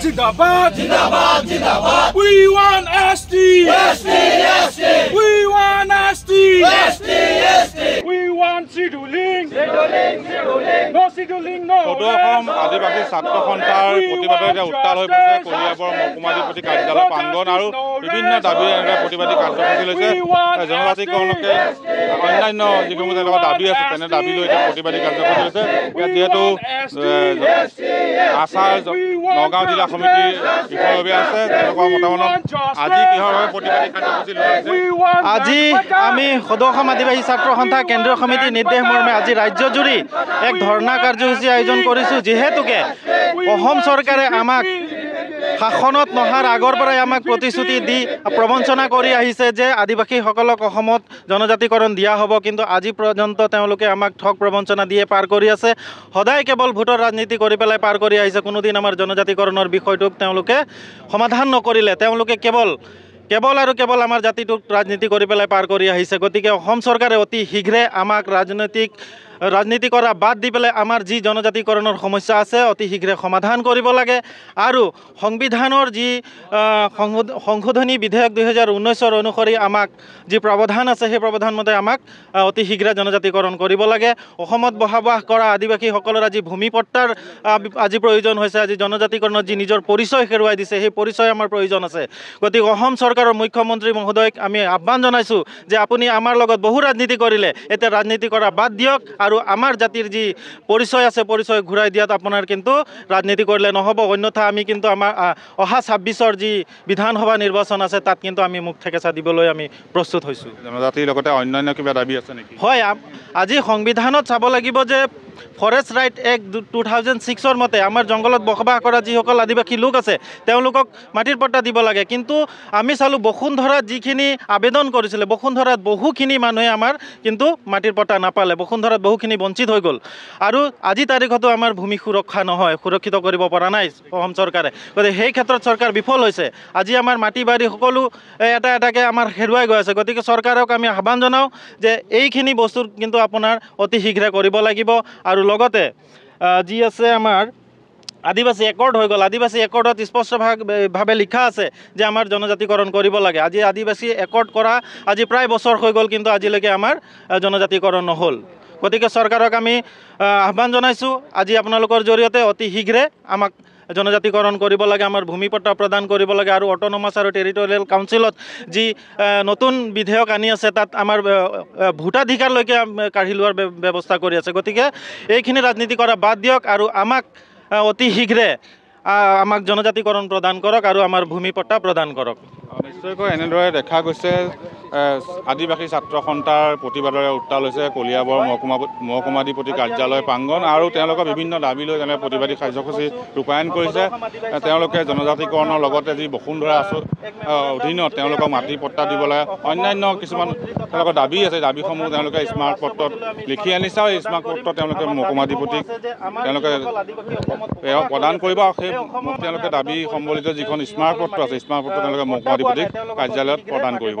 We want SD. SD, SD. Assam আজি বাকি ছাত্র সন্থার প্রতিবাদ এটা উত্তাল হয়ে পড়েছে কলিয়াবর মহকুমাধি প্রতি কার্যালয় প্রাঙ্গন আর বিভিন্ন দাবি প্রতিবাদী কার্যসূচী লৈছে জনজাতিকরণ অন্যান্য যিকোনো এলাকার দাবি আছে তেনে দাবি লৈ এটা প্রতিবাদী কার্যসূচী লৈছে যেহেতু আশা নগাঁও জেলা সমিতির কৃষকভাবে আছে তেনেকুৱা মতামত আজি কিহৰভাৱে প্রতিবাদী কার্যসূচী লৈছে আজি আমি সদ অসম আদিবাসী ছাত্র সন্থা কেন্দ্রীয় সমিতির নির্দেশ মর্মে আজি রাজ্য এক ধর্ণা কার্যসূচী আয়োজন করেছো যিহেতুকে অসম চৰকাৰে আমাক শাসনত নহাৰ আগৰ পৰাই আমাক প্ৰতিশ্ৰুতি দি প্ৰবঞ্চনা কৰি আহিছে যে আদিবাসীসকলক অসমত জনজাতিকৰণ দিয়া হ'ব কিন্তু আজি পৰ্যন্ত তেওঁলোকে আমাক ঠগ প্ৰবঞ্চনা দিয়ে পাৰ কৰি আছে সদায় কেৱল ভোটৰ ৰাজনীতি কৰি পেলাই পাৰ কৰি আহিছে কোনোদিন আমাৰ জনজাতিকৰণৰ বিষয়টোক তেওঁলোকে সমাধান নকৰিলে তেওঁলোকে কেৱল কেৱল আৰু কেৱল আমাৰ জাতিটোক ৰাজনীতি কৰি পেলাই পাৰ কৰি আহিছে গতিকে অসম চৰকাৰে অতি শীঘ্ৰে আমাক ৰাজনৈতিক ৰাজনীতি কৰা বাদ দি পেলাই আমাৰ যি জনজাতিকৰণৰ সমস্যা আছে অতি শীঘ্ৰে সমাধান কৰিব লাগে আৰু সংবিধানৰ যি সংশোধনী বিধেয়ক দুহেজাৰ ঊনৈছৰ অনুসৰি আমাক যি প্ৰাৱধান আছে সেই প্ৰাৱধানমতে আমাক অতি শীঘ্ৰে জনজাতিকৰণ কৰিব লাগে অসমত বসবাস কৰা আদিবাসীসকলৰ আজি ভূমিপট্টাৰ আজি প্ৰয়োজন হৈছে আজি জনজাতিকৰণত যি নিজৰ পৰিচয় হেৰুৱাই দিছে সেই পৰিচয় আমাৰ প্ৰয়োজন আছে গতিকে অসম চৰকাৰৰ মুখ্যমন্ত্ৰী মহোদয়ক আমি আহ্বান জনাইছোঁ যে আপুনি আমাৰ লগত বহু ৰাজনীতি কৰিলে এতিয়া ৰাজনীতি কৰা বাদ দিয়ক আৰু আৰু আমাৰ জাতিৰ যি পৰিচয় আছে পৰিচয় ঘূৰাই দিয়াত আপোনাৰ কিন্তু ৰাজনীতি কৰিলে নহ'ব অন্যথা আমি কিন্তু আমাৰ অহা ছাব্বিছৰ যি বিধানসভা নিৰ্বাচন আছে তাত কিন্তু আমি মুখ ঠেকেচা দিবলৈ আমি প্ৰস্তুত হৈছোঁ জনজাতিৰ লগতে অন্যান্য কিবা দাবী আছে নেকি হয় আজি সংবিধানত চাব লাগিব যে forest right act two thousand ছিক্সৰ মতে আমাৰ জংঘলত বসবাস কৰা যিসকল আদিবাসী লোক আছে তেওঁলোকক মাটিৰ পট্টা দিব লাগে কিন্তু আমি চালোঁ বসুন্ধৰাত যিখিনি আবেদন কৰিছিলে বসুন্ধৰাত বহুখিনি মানুহে আমাৰ কিন্তু মাটিৰ পট্টা নাপালে বসুন্ধৰাত বহুখিনি বঞ্চিত হৈ গ'ল আৰু আজি তাৰিখতো আমাৰ ভূমি সুৰক্ষা নহয় সুৰক্ষিত কৰিব পৰা নাই অসম চৰকাৰে গতিকে সেই ক্ষেত্ৰত চৰকাৰ বিফল হৈছে আজি আমাৰ মাটি বাৰী সকলো এটা এটাকৈ আমাৰ হেৰুৱাই গৈ আছে গতিকে চৰকাৰক আমি আহ্বান জনাওঁ যে এইখিনি বস্তু কিন্তু আপোনাৰ অতি শীঘ্ৰে কৰিব লাগিব আৰু লগতে যি আছে আমাৰ আদিবাসী একৰ্ড হৈ গ'ল আদিবাসী একৰ্ডত স্পষ্টভাৱে লিখা আছে যে আমাৰ জনজাতিকৰণ কৰিব লাগে আজি আদিবাসী একৰ্ড কৰা আজি প্ৰায় বছৰ হৈ গ'ল কিন্তু আজিলৈকে আমাৰ জনজাতিকৰণ নহ'ল গতিকে চৰকাৰক আমি আহ্বান জনাইছোঁ আজি আপোনালোকৰ জৰিয়তে অতি শীঘ্ৰে আমাক জনজাতিকৰণ কৰিব লাগে আমাৰ ভূমিপট্টা প্ৰদান কৰিব লাগে আৰু অট'নমাছ আৰু টেৰিটৰিয়েল কাউঞ্চিলত যি নতুন বিধেয়ক আনি আছে তাত আমাৰ ভোটাধিকাৰলৈকে কাঢ়ি লোৱাৰ ব্যৱস্থা কৰি আছে গতিকে এইখিনি ৰাজনীতি কৰা বাদ দিয়ক আৰু আমাক অতি শীঘ্ৰে আমাক জনজাতিকৰণ প্ৰদান কৰক আৰু আমাৰ ভূমিপট্টা প্ৰদান কৰক নিশ্চয়কৈ এনেদৰে দেখা গৈছে আদিবাসী ছাত্ৰ সন্থাৰ প্ৰতিবাদৰে উত্তাল হৈছে কলিয়াবৰ মহকুমা মহকুমাধিপতি কাৰ্যালয় প্ৰাংগণ আৰু তেওঁলোকৰ বিভিন্ন দাবী লৈ যেনে প্ৰতিবাদী কাৰ্যসূচী ৰূপায়ণ কৰিছে তেওঁলোকে জনজাতিকৰণৰ লগতে যি বসুন্ধৰা আঁচনি অধীনত তেওঁলোকক মাটি পট্টা দিবলৈ অন্যান্য কিছুমান তেওঁলোকৰ দাবী আছে দাবীসমূহ তেওঁলোকে স্মাৰক পত্ৰত লিখি আনিছে আৰু স্মাৰক পত্ৰ তেওঁলোকে মহকুমাধিপতিক তেওঁলোকে প্ৰদান কৰিব আৰু সেই তেওঁলোকে দাবী সম্বলিত যিখন স্মাৰক পত্ৰ আছে স্মাৰক পত্ৰ তেওঁলোকে মহকুমাধিপতিক কাৰ্যালয়ত প্ৰদান কৰিব